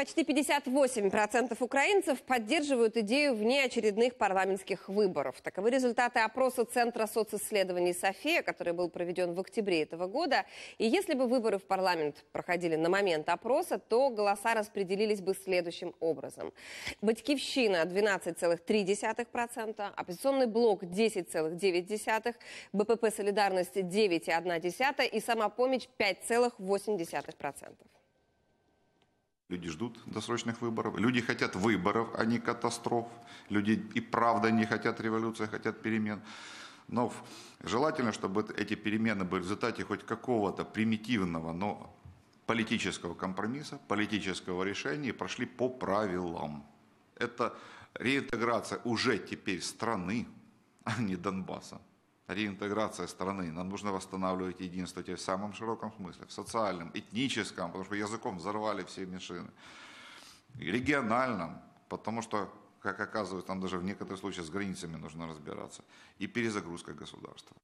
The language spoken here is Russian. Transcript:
Почти 58% украинцев поддерживают идею внеочередных парламентских выборов. Таковы результаты опроса Центра социсследований «София», который был проведен в октябре этого года. И если бы выборы в парламент проходили на момент опроса, то голоса распределились бы следующим образом. Батькивщина 12,3%, оппозиционный блок 10,9%, БПП «Солидарность» 9,1% и самопомощь 5,8%. Люди ждут досрочных выборов, люди хотят выборов, а не катастроф. Люди и правда не хотят революции, а хотят перемен. Но желательно, чтобы эти перемены были в результате хоть какого-то примитивного, но политического компромисса, политического решения и прошли по правилам. Это реинтеграция уже теперь страны, а не Донбасса реинтеграция страны. Нам нужно восстанавливать единство в самом широком смысле, в социальном, этническом, потому что языком взорвали все мишины, региональном, потому что, как оказывается, там даже в некоторых случаях с границами нужно разбираться, и перезагрузка государства.